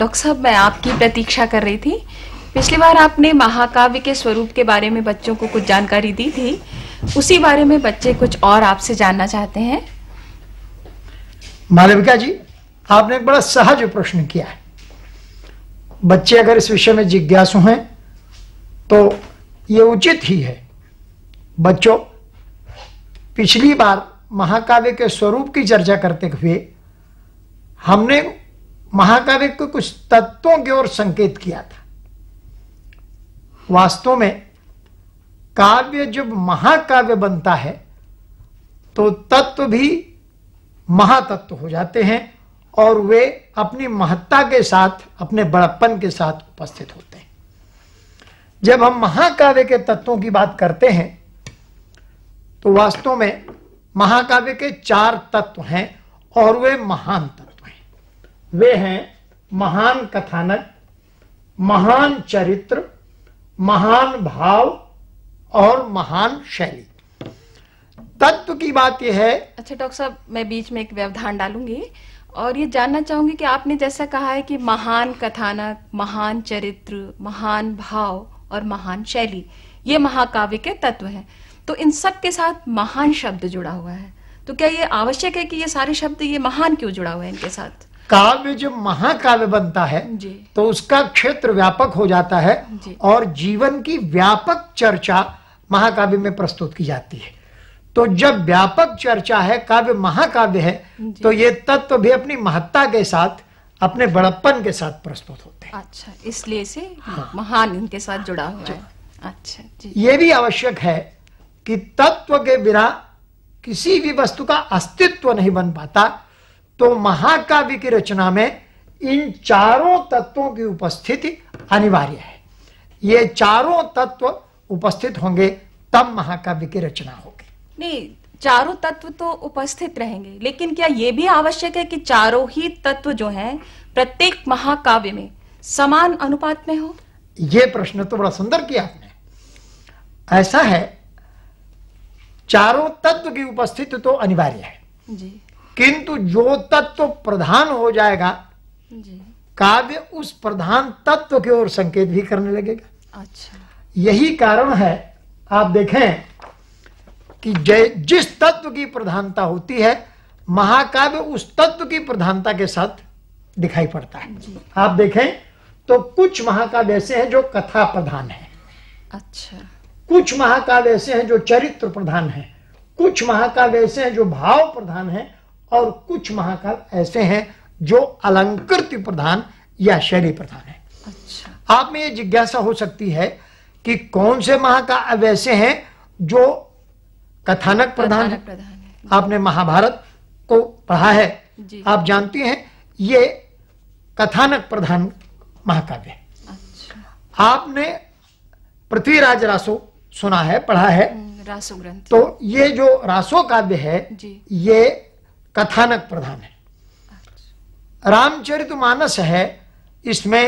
Doctor साहब मैं आपकी प्रतीक्षा कर रही थी पिछली बार आपने महाकाव्य के स्वरूप के बारे में बच्चों को कुछ जानकारी दी थी उसी बारे में बच्चे कुछ और आपसे जानना चाहते हैं मालविका जी आपने एक बड़ा सहज प्रश्न किया है बच्चे अगर इस विषय में जिज्ञासु हैं तो ये उचित ही है बच्चों पिछली बार महाकाव्य के स्वरूप की चर्चा करते हुए हमने महाकाव्य को कुछ तत्वों की ओर संकेत किया था वास्तव में काव्य जब महाकाव्य बनता है तो तत्व भी महातत्व हो जाते हैं और वे अपनी महत्ता के साथ अपने बड़प्पन के साथ उपस्थित होते हैं जब हम महाकाव्य के तत्वों की बात करते हैं तो वास्तव में महाकाव्य के चार तत्व हैं और वे महान तत्व वे हैं महान कथानक महान चरित्र महान भाव और महान शैली तत्व की बात यह है अच्छा डॉक्टर साहब मैं बीच में एक व्यवधान डालूंगी और ये जानना चाहूंगी कि आपने जैसा कहा है कि महान कथानक महान चरित्र महान भाव और महान शैली ये महाकाव्य के तत्व हैं तो इन सब के साथ महान शब्द जुड़ा हुआ है तो क्या ये आवश्यक है कि ये सारे शब्द ये महान क्यों जुड़ा हुआ है इनके साथ काव्य जब महाकाव्य बनता है तो उसका क्षेत्र व्यापक हो जाता है और जीवन की व्यापक चर्चा महाकाव्य में प्रस्तुत की जाती है तो जब व्यापक चर्चा है काव्य महाकाव्य है तो ये तत्व भी अपनी महत्ता के साथ अपने बड़प्पन के साथ प्रस्तुत होते हैं अच्छा इसलिए से हाँ। महान इनके साथ जुड़ा हुआ है अच्छा ये भी आवश्यक है कि तत्व के बिना किसी भी वस्तु का अस्तित्व नहीं बन पाता तो महाकाव्य की रचना में इन चारों तत्वों की उपस्थिति अनिवार्य है ये चारों तत्व उपस्थित होंगे तब महाकाव्य की रचना होगी नहीं चारों तत्व तो उपस्थित रहेंगे लेकिन क्या ये भी आवश्यक है कि चारों ही तत्व जो हैं प्रत्येक महाकाव्य में समान अनुपात में हो यह प्रश्न तो बड़ा सुंदर किया आपने ऐसा है चारों तत्व की उपस्थिति तो अनिवार्य है जी किंतु जो तत्व प्रधान हो जाएगा काव्य उस प्रधान तत्व की ओर संकेत भी करने लगेगा अच्छा यही कारण है आप देखें कि जिस तत्व की प्रधानता होती है महाकाव्य उस तत्व की प्रधानता के साथ दिखाई पड़ता है आप देखें तो कुछ महाकाव्य ऐसे हैं जो कथा प्रधान है अच्छा कुछ महाकाव्य ऐसे हैं जो चरित्र प्रधान है कुछ महाकाव्य ऐसे हैं जो भाव प्रधान है और कुछ महाकाल ऐसे हैं जो अलंकृत प्रधान या शैली प्रधान है अच्छा आप में ये जिज्ञासा हो सकती है कि कौन से महाकाल वैसे हैं जो कथानक प्रधान, है। आपने महाभारत को पढ़ा है आप जानती हैं ये कथानक प्रधान महाकाव्य है अच्छा। आपने पृथ्वीराज रासो सुना है पढ़ा है हम्म, रासो ग्रंथ तो ये जो रासो काव्य है ये कथानक प्रधान है रामचरित मानस है इसमें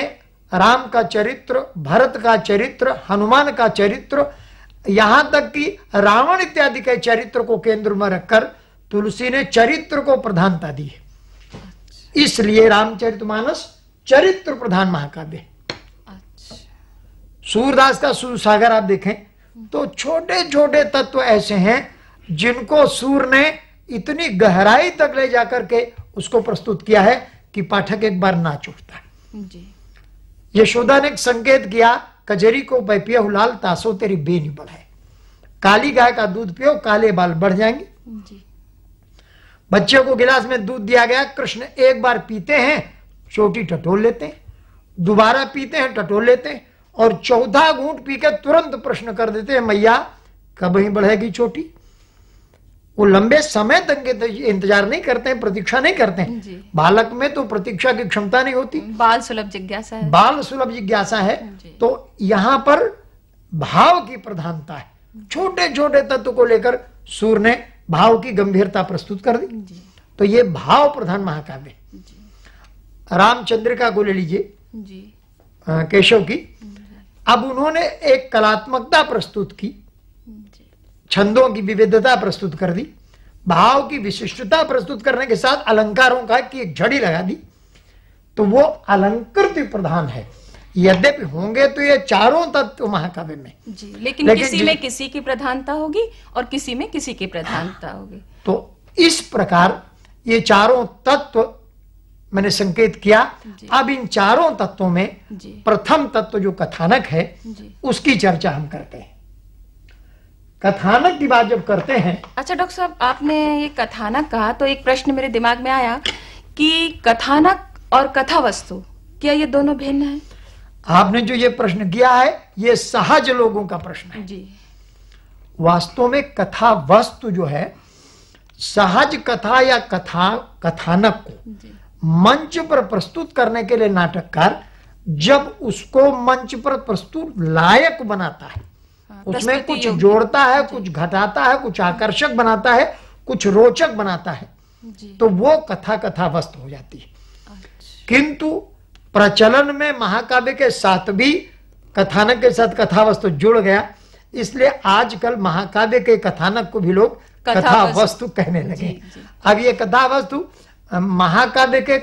राम का चरित्र भरत का चरित्र हनुमान का चरित्र यहां तक कि रावण इत्यादि के चरित्र को केंद्र में रखकर तुलसी ने चरित्र को प्रधानता दी है इसलिए रामचरितमानस चरित्र प्रधान महाकाव्य सूरदास का सूरसागर आप देखें तो छोटे छोटे तत्व ऐसे हैं जिनको सूर ने इतनी गहराई तक ले जाकर के उसको प्रस्तुत किया है कि पाठक एक बार ना उठता है यशोदा ने संकेत किया कजरी को पियो लाल तासो तेरी बेनी बढ़ाए काली गाय का दूध पियो काले बाल बढ़ जाएंगे बच्चों को गिलास में दूध दिया गया कृष्ण एक बार पीते हैं चोटी टटोल लेते हैं दोबारा पीते हैं टटोल लेते हैं और चौदह घूट पी तुरंत प्रश्न कर देते हैं मैया कब ही बढ़ेगी चोटी वो लंबे समय तक इंतजार नहीं करते हैं प्रतीक्षा नहीं करते हैं बालक में तो प्रतीक्षा की क्षमता नहीं होती बाल सुलभ जिज्ञासा है बाल सुलभ जिज्ञासा है तो यहाँ पर भाव की प्रधानता है छोटे छोटे तत्व को लेकर सूर्य ने भाव की गंभीरता प्रस्तुत कर दी तो ये भाव प्रधान महाकाव्य रामचंद्रिका को ले लीजिए केशव की अब उन्होंने एक कलात्मकता प्रस्तुत की छंदों की विविधता प्रस्तुत कर दी भाव की विशिष्टता प्रस्तुत करने के साथ अलंकारों का की एक झड़ी लगा दी तो वो अलंकृत प्रधान है यद्यपि होंगे तो ये चारों तत्व महाकाव्य में जी लेकिन, लेकिन किसी में किसी की प्रधानता होगी और किसी में किसी की प्रधानता होगी तो इस प्रकार ये चारों तत्व मैंने संकेत किया अब इन चारों तत्वों में प्रथम तत्व जो कथानक है उसकी चर्चा हम करते हैं कथानक की बात जब करते हैं अच्छा डॉक्टर साहब आपने ये कथानक कहा तो एक प्रश्न मेरे दिमाग में आया कि कथानक और कथा वस्तु क्या ये दोनों भिन्न है आपने जो ये प्रश्न किया है ये सहज लोगों का प्रश्न है जी वास्तव में कथा वस्तु जो है सहज कथा या कथा कथानक को मंच पर प्रस्तुत करने के लिए नाटककार जब उसको मंच पर प्रस्तुत लायक बनाता है हाँ, उसमें कुछ जोड़ता है कुछ घटाता है कुछ आकर्षक बनाता है कुछ रोचक बनाता है तो वो कथा कथा वस्त हो जाती है अच्छा। किंतु प्रचलन में महाकाव्य के साथ भी कथानक के साथ कथा वस्तु जुड़ गया इसलिए आजकल महाकाव्य के कथानक को भी लोग कथा वस्तु कहने लगे जी, जी। अब ये कथा वस्तु महाकाव्य के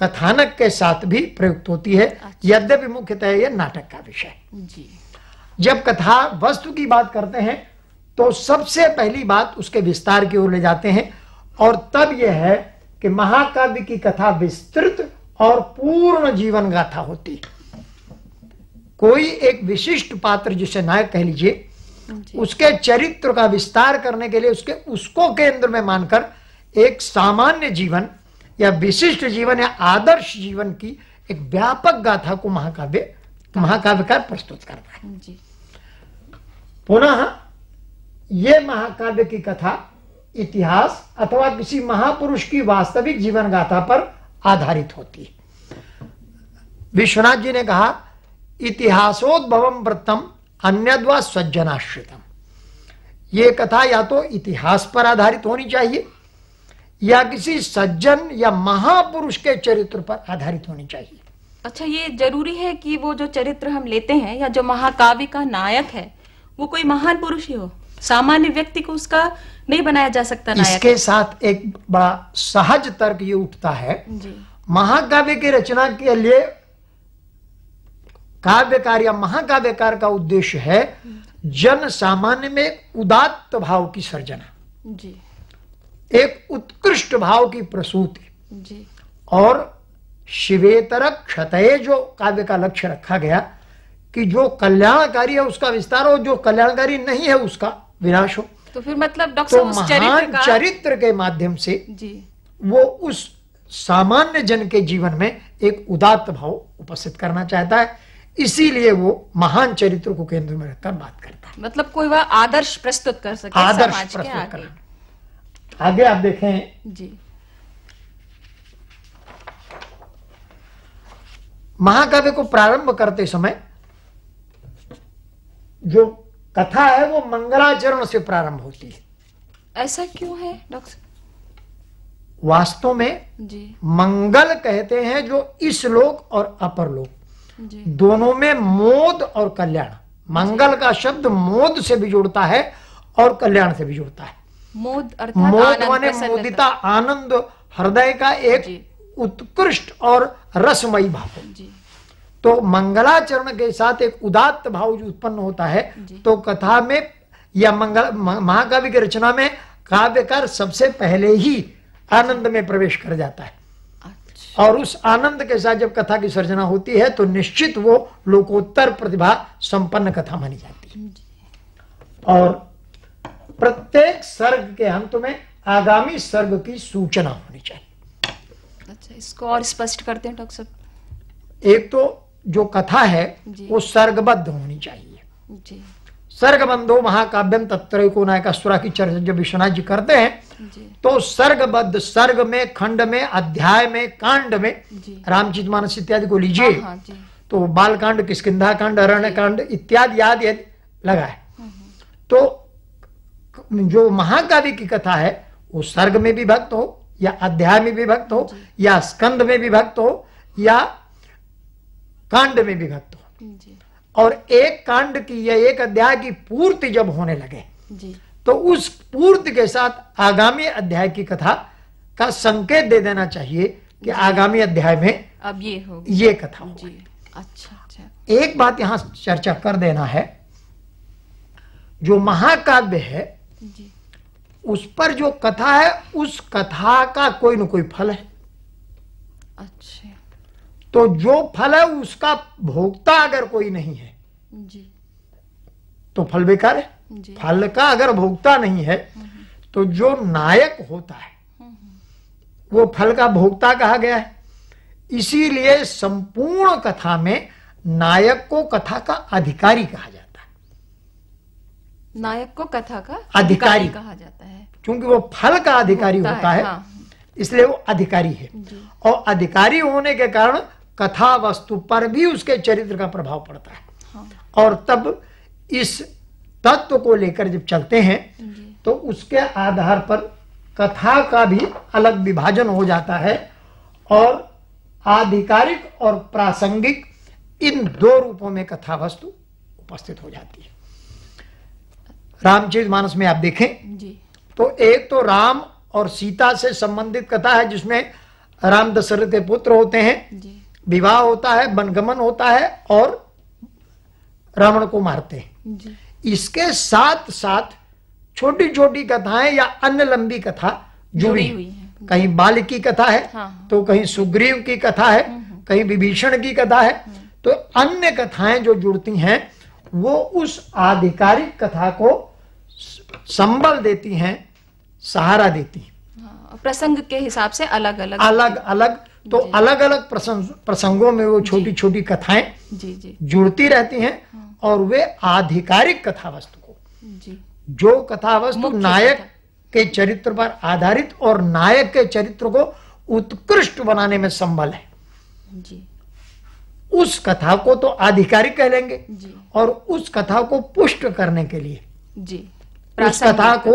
कथानक के साथ भी प्रयुक्त होती है अच्छा। यद्यपि मुख्यतः यह नाटक का विषय जी जब कथा वस्तु की बात करते हैं तो सबसे पहली बात उसके विस्तार की ओर ले जाते हैं और तब यह है कि महाकाव्य की कथा विस्तृत और पूर्ण जीवन गाथा होती है कोई एक विशिष्ट पात्र जिसे नायक कह लीजिए उसके चरित्र का विस्तार करने के लिए उसके उसको केंद्र में मानकर एक सामान्य जीवन या विशिष्ट जीवन या आदर्श जीवन की एक व्यापक गाथा को महाकाव्य महाकाव्य का प्रस्तुत करता है पुनः ये महाकाव्य की कथा इतिहास अथवा किसी महापुरुष की वास्तविक जीवन गाथा पर आधारित होती है विश्वनाथ जी ने कहा इतिहासोद्भवम वृत्तम अन्यद्वा सज्जनाश्रितम ये कथा या तो इतिहास पर आधारित होनी चाहिए या किसी सज्जन या महापुरुष के चरित्र पर आधारित होनी चाहिए अच्छा ये जरूरी है कि वो जो चरित्र हम लेते हैं या जो महाकाव्य का नायक है वो कोई महान पुरुष ही हो सामान्य व्यक्ति को उसका नहीं बनाया जा सकता नायक इसके साथ एक बड़ा सहज तर्क ये उठता है महाकाव्य की रचना के लिए काव्यकार या महाकाव्यकार का उद्देश्य है जन सामान्य में उदात्त भाव की सर्जना जी एक उत्कृष्ट भाव की प्रसूति जी और शिवेतर क्षत जो काव्य का लक्ष्य रखा गया कि जो कल्याणकारी है उसका विस्तार हो जो कल्याणकारी नहीं है उसका विनाश हो तो फिर मतलब डॉक्टर तो महान चरित्र के माध्यम से जी वो उस सामान्य जन के जीवन में एक उदात्त भाव उपस्थित करना चाहता है इसीलिए वो महान चरित्र को केंद्र में रखकर बात करता है मतलब कोई वह आदर्श प्रस्तुत कर सके आदर्श प्रस्तुत कर आगे आप देखें जी महाकाव्य को प्रारंभ करते समय जो कथा है वो मंगलाचरण से प्रारंभ होती है ऐसा क्यों है डॉक्टर वास्तव में जी मंगल कहते हैं जो इस लोक और अपर लोक दोनों में मोद और कल्याण मंगल का शब्द मोद से भी जुड़ता है और कल्याण से भी जुड़ता है मोद अर्थात मोद माने मोदिता आनंद हृदय का एक उत्कृष्ट और रसमयी भाव जी तो मंगलाचरण के साथ एक उदात्त भाव जो उत्पन्न होता है तो कथा में या मंगल महाकाव्य की रचना में काव्यकार सबसे पहले ही आनंद में प्रवेश कर जाता है अच्छा। और उस आनंद के साथ जब कथा की सृजना होती है तो निश्चित वो लोकोत्तर प्रतिभा संपन्न कथा मानी जाती है और प्रत्येक सर्ग के अंत में आगामी सर्ग की सूचना होनी चाहिए अच्छा इसको और स्पष्ट करते हैं डॉक्टर साहब एक तो जो कथा है वो सर्गबद्ध होनी चाहिए सर्गबंधो महाकाव्यम तत्को नायक नायकासुरा की चर्चा जब विश्वनाथ जी करते हैं तो सर्गबद्ध सर्ग में खंड में अध्याय में कांड में रामचित मानस इत्यादि को लीजिए हाँ, हाँ, तो बालकांड किसकिधा कांड अरण्य कांड इत्यादि याद यदि लगाए हाँ, हाँ। तो जो महाकाव्य की कथा है वो सर्ग में विभक्त हो या अध्याय में विभक्त हो या स्कंद में विभक्त हो या कांड में विभक्त हो और एक कांड की या एक अध्याय की पूर्ति जब होने लगे तो उस पूर्ति के साथ आगामी अध्याय की कथा का संकेत दे देना चाहिए कि आगामी अध्याय में अब ये हो ये कथा हो अच्छा, अच्छा, एक बात यहाँ चर्चा कर देना है जो महाकाव्य है जी। उस पर जो कथा है उस कथा का कोई ना कोई फल है अच्छा तो जो फल है उसका भोगता अगर कोई नहीं है जी तो फल बेकार है फल का अगर भोगता नहीं है हम्म, हम्म। तो जो नायक होता है हम्म, वो फल का भोगता कहा गया है इसीलिए संपूर्ण कथा में नायक को कथा का अधिकारी कहा जाता है नायक को कथा का अधिकारी कहा जाता है क्योंकि वो फल का अधिकारी होता, होता है, है। हाँ। इसलिए वो अधिकारी है और अधिकारी होने के कारण कथा वस्तु पर भी उसके चरित्र का प्रभाव पड़ता है हाँ। और तब इस तत्व को लेकर जब चलते हैं तो उसके आधार पर कथा का भी अलग विभाजन हो जाता है और आधिकारिक और प्रासंगिक इन दो रूपों में कथा वस्तु उपस्थित हो जाती है रामचरित मानस में आप देखें जी। तो एक तो राम और सीता से संबंधित कथा है जिसमें राम दशरथ के पुत्र होते हैं जी। विवाह होता है वनगमन होता है और रावण को मारते हैं इसके साथ साथ छोटी छोटी कथाएं या अन्य लंबी कथा जुड़ी हुई कहीं बाल की कथा है हाँ। तो कहीं सुग्रीव की कथा है हम्म, हम्म। कहीं विभीषण की कथा है हम्म। तो अन्य कथाएं जो जुड़ती हैं वो उस आधिकारिक कथा को संबल देती हैं सहारा देती हैं हाँ, प्रसंग के हिसाब से अलग अलग अलग अलग तो अलग अलग प्रसंगों में वो छोटी छोटी कथाएं जुड़ती रहती हैं हाँ। और वे आधिकारिक कथा वस्तु को जो कथा वस्तु नायक के चरित्र पर आधारित और नायक के चरित्र को उत्कृष्ट बनाने में संबल है जी। उस कथा को तो आधिकारिक कह लेंगे और उस कथा को पुष्ट करने के लिए जी उस कथा को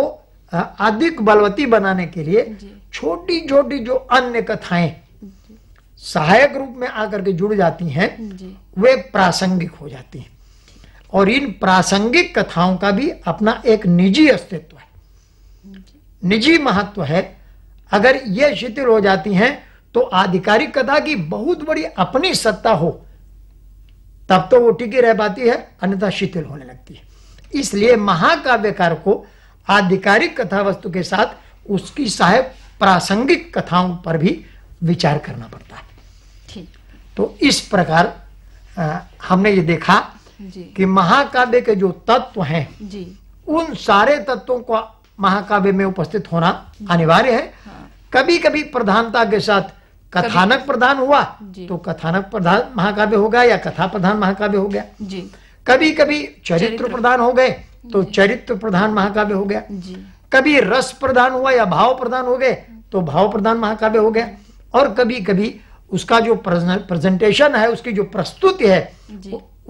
अधिक बलवती बनाने के लिए छोटी छोटी जो अन्य कथाएं सहायक रूप में आकर के जुड़ जाती हैं वे प्रासंगिक हो जाती हैं और इन प्रासंगिक कथाओं का भी अपना एक निजी अस्तित्व है निजी महत्व है अगर ये शिथिल हो जाती हैं तो आधिकारिक कथा की बहुत बड़ी अपनी सत्ता हो तब तो वो टिकी रह पाती है अन्यथा शिथिल होने लगती है इसलिए महाकाव्यकार को आधिकारिक कथा वस्तु के साथ उसकी सहायक प्रासंगिक कथाओं पर भी विचार करना पड़ता है तो इस प्रकार आ, हमने ये देखा कि महाकाव्य के जो तत्व हैं उन सारे तत्वों को महाकाव्य में उपस्थित होना अनिवार्य है हाँ। कभी कभी प्रधानता के साथ कथानक प्रधान हुआ तो कथानक प्रधान महाकाव्य हो गया या कथा प्रधान महाकाव्य हो गया जी कभी कभी चरित्र प्रधान हो गए तो चरित्र प्रधान महाकाव्य हो गया कभी रस प्रधान हुआ या भाव प्रधान हो गए तो भाव प्रधान महाकाव्य हो गया और कभी कभी उसका जो प्रेजेंटेशन है उसकी जो प्रस्तुति है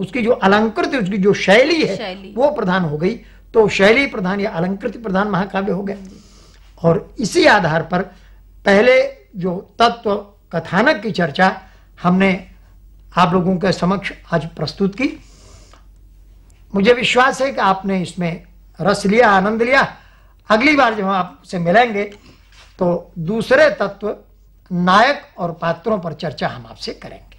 उसकी जो अलंकृति उसकी जो शैली है शैली। वो प्रधान हो गई तो शैली प्रधान या अलंकृति प्रधान महाकाव्य हो गया और इसी आधार पर पहले जो तत्व कथानक की चर्चा हमने आप लोगों के समक्ष आज प्रस्तुत की मुझे विश्वास है कि आपने इसमें रस लिया आनंद लिया अगली बार जब हम आपसे मिलेंगे तो दूसरे तत्व नायक और पात्रों पर चर्चा हम आपसे करेंगे